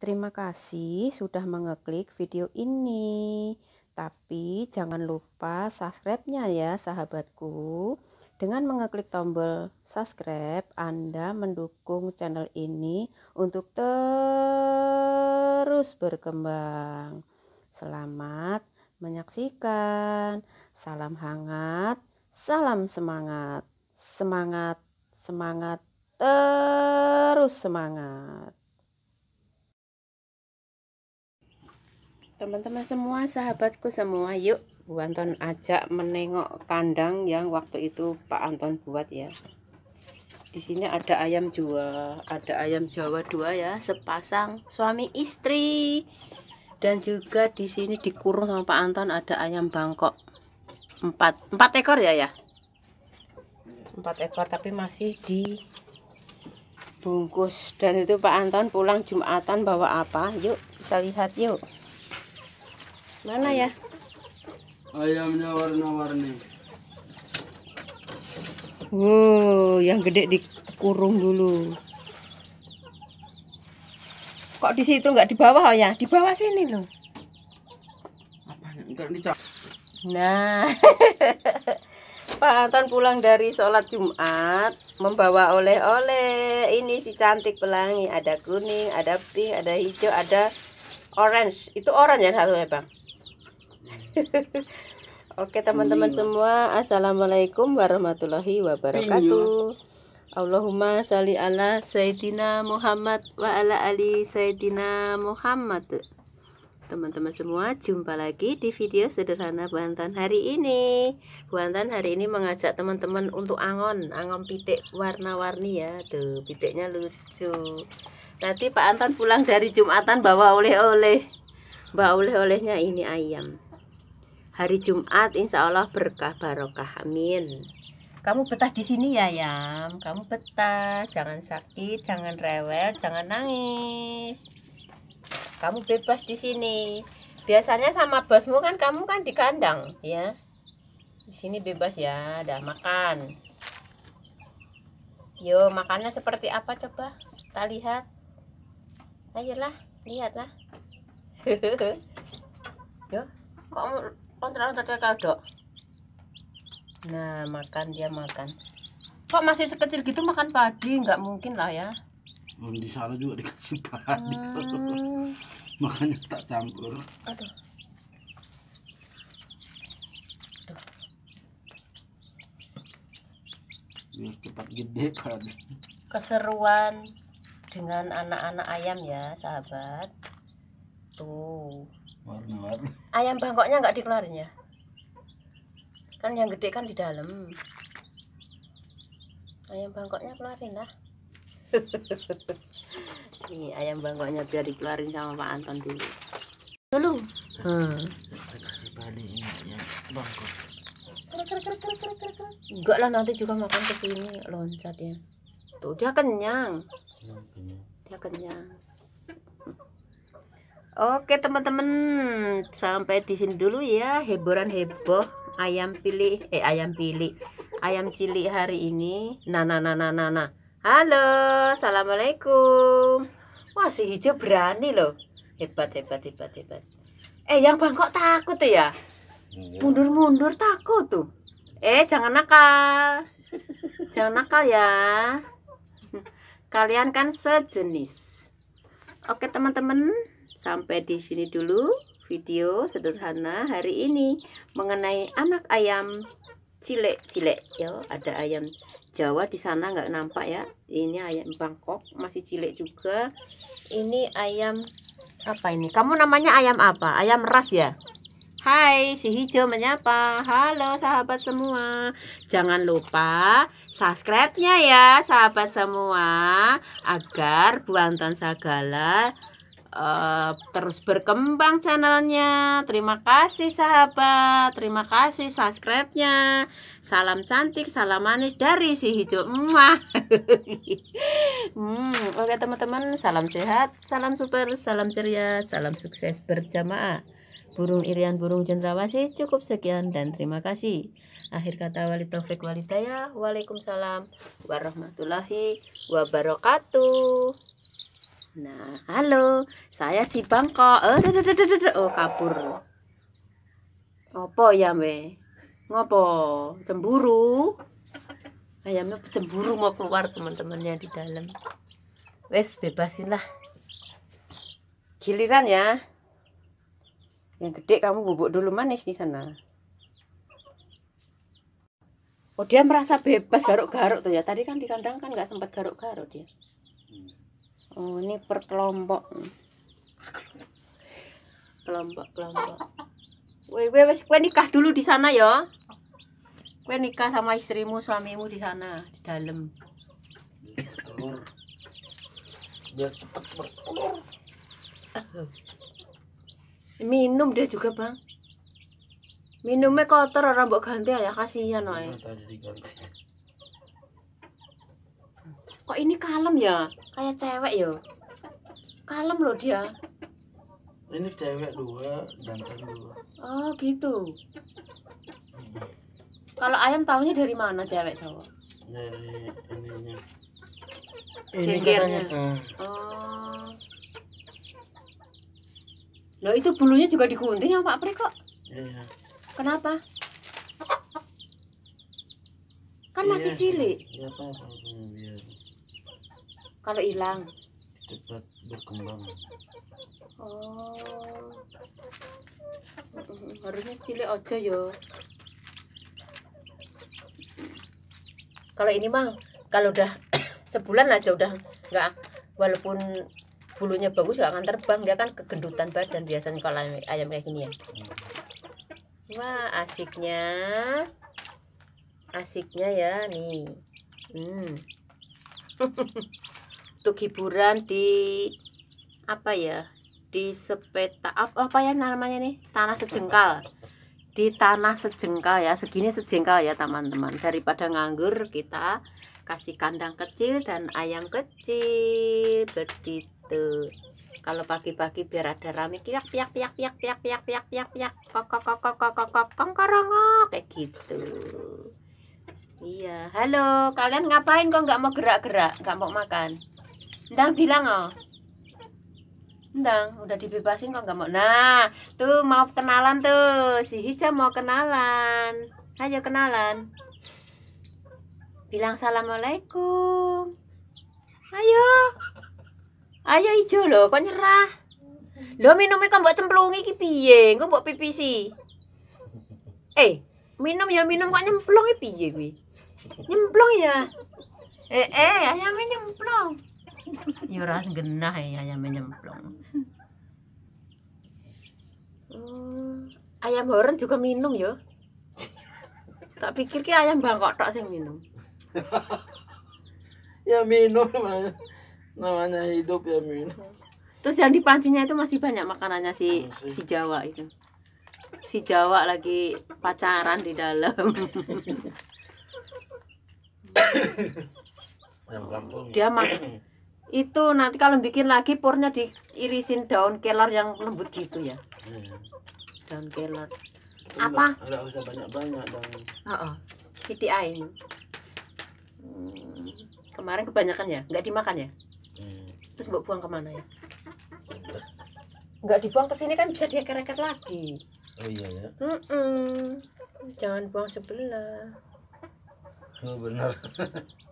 Terima kasih sudah mengeklik video ini. Tapi jangan lupa subscribe-nya ya sahabatku. Dengan mengeklik tombol subscribe, Anda mendukung channel ini untuk terus berkembang. Selamat menyaksikan. Salam hangat, salam semangat. Semangat, semangat, terus semangat. teman-teman semua sahabatku semua yuk Bu Anton ajak menengok kandang yang waktu itu Pak Anton buat ya di sini ada ayam jawa ada ayam jawa dua ya sepasang suami istri dan juga di sini dikurung sama Pak Anton ada ayam Bangkok empat empat ekor ya ya empat ekor tapi masih di bungkus dan itu Pak Anton pulang Jumatan bawa apa yuk kita lihat yuk Mana ya? Ayamnya warna-warni. Wow, yang gede dikurung dulu. Kok di situ nggak di bawah oh ya? Di bawah sini loh. Ya? Nah. Pak Anton pulang dari sholat Jumat membawa oleh-oleh. Ini si cantik pelangi, ada kuning, ada pink, ada hijau, ada orange. Itu orange ya satu ya, Bang? Oke teman-teman iya. semua Assalamualaikum warahmatullahi wabarakatuh iya. Allahumma salli ala Sayyidina Muhammad Wa ala ali Sayyidina Muhammad Teman-teman semua jumpa lagi di video sederhana Buantan hari ini Buantan hari ini mengajak teman-teman untuk angon Angon pitik warna-warni ya Tuh pitiknya lucu Nanti Pak Anton pulang dari Jumatan bawa oleh-oleh Bawa oleh-olehnya ini ayam hari Jumat insya Allah berkah barokah amin kamu betah di sini ya Yam kamu betah jangan sakit jangan rewel jangan nangis kamu bebas di sini biasanya sama bosmu kan kamu kan di kandang ya di sini bebas ya ada makan yo makannya seperti apa coba kita lihat ayolah lihatlah yo kok lontar-lontar nah makan dia makan kok masih sekecil gitu makan padi Enggak mungkin lah ya hmm, di sana juga dikasih padi hmm. makanya tak campur aduh biar cepat gede kan keseruan dengan anak-anak ayam ya sahabat tuh ayam bangkoknya nggak dikeluarin ya kan yang gede kan di dalam ayam bangkoknya keluarin lah ini ayam bangkoknya biar dikeluarin sama Pak Anton dulu dulu hmm. kasih bangkok enggak lah nanti juga makan kesini loncat ya tuh dia kenyang dia kenyang Oke teman-teman, sampai di sini dulu ya heboran heboh ayam pilih eh ayam pilih ayam cilik hari ini. Nah nah nah nah nah. nah. Halo, assalamualaikum. Wah si hijau berani loh, hebat hebat hebat hebat. Eh yang bangkok takut tuh ya, iya. mundur-mundur takut tuh. Eh jangan nakal, jangan nakal ya. Kalian kan sejenis. Oke teman-teman. Sampai di sini dulu video sederhana hari ini mengenai anak ayam cilik-cilik Yo, ada ayam Jawa di sana nggak nampak ya. Ini ayam Bangkok masih cilik juga. Ini ayam apa ini? Kamu namanya ayam apa? Ayam ras ya? Hai, si hijau menyapa. Halo sahabat semua. Jangan lupa subscribe-nya ya sahabat semua agar Buantan segala Eh, terus berkembang channelnya. Terima kasih sahabat, terima kasih subscribe-nya. Salam cantik, salam manis dari si hijau. emak. hmm, oke teman-teman, salam sehat, salam super, salam ceria, salam sukses berjamaah. Burung irian burung cendrawasih cukup sekian dan terima kasih. Akhir kata wali taufik walidaya. Waalaikumsalam warahmatullahi wabarakatuh. Nah, halo, saya si bangkok Oh, oh kabur. Opo ya, me? Ngopo? Cemburu? Ayamnya cemburu mau keluar teman-temannya di dalam. Wes, bebasin lah. Giliran ya. Yang gede kamu bubuk dulu manis di sana. Oh, dia merasa bebas garuk-garuk tuh ya. Tadi kan di kandang kan nggak sempat garuk-garuk dia oh ini per kelompok kelompok kelompok Woi, woi, wes, kue nikah dulu di sana ya. Kue nikah sama istrimu, suamimu di sana, di dalam. Minum dia juga, Bang. Minumnya kotor orang mbok ganti ya, kasihan wae. Tadi kok ini kalem ya kayak cewek ya kalem loh dia ini cewek dua dan dua oh gitu hmm. kalau ayam tahunya dari mana cewek cowok dari ininya ini Jengkernya. Eh. oh Loh itu bulunya juga digunting ya Pak Pri kok? Iya. Kenapa? Kan masih iya. cilik. Iya, iya, kalau hilang cepat berkembang oh harusnya cilik aja ya kalau ini mah kalau udah sebulan aja udah nggak walaupun bulunya bagus gak akan terbang dia kan kegendutan badan biasanya kalau ayam, ayam kayak gini ya wah asiknya asiknya ya nih hmm untuk hiburan di apa ya di sepeta apa, apa ya namanya nih tanah sejengkal di tanah sejengkal ya segini sejengkal ya teman-teman daripada nganggur kita kasih kandang kecil dan ayam kecil begitu kalau pagi-pagi biar ada rame piak piak piak piak piak piak piak piak piak kok kok kok kok kok kok kok kayak gitu iya halo kalian ngapain kok nggak mau gerak-gerak nggak mau makan Ndang bilang oh. Ndang, udah dibebasin kok nggak mau. Nah, tuh mau kenalan tuh. Si Hija mau kenalan. Ayo kenalan. Bilang assalamualaikum. Ayo. Ayo hijau loh, kok nyerah. Lo minumnya kok mbok cemplungi iki piye? Engko mbok pipisi. Eh, minum ya minum kok nyemplung piye kuwi? Nyemplung ya. Eh eh, ayamnya nyemplung. Yuras genah ya ayam menyemplung. Oh, ayam horen juga minum yo. tak pikir ki ayam bangkok tok sing minum ya minum namanya namanya hidup ya minum terus yang dipancinya itu masih banyak makanannya si si Jawa itu si Jawa lagi pacaran di dalam dia makan itu nanti kalau bikin lagi pornya diirisin daun kelor yang lembut gitu ya hmm. daun kelor apa nggak usah banyak banyak daun oh, oh. ini hmm. kemarin kebanyakan ya nggak dimakan ya hmm. terus mbak buang kemana ya nggak dibuang ke sini kan bisa dia kereket lagi oh iya ya mm -mm. jangan buang sebelah oh benar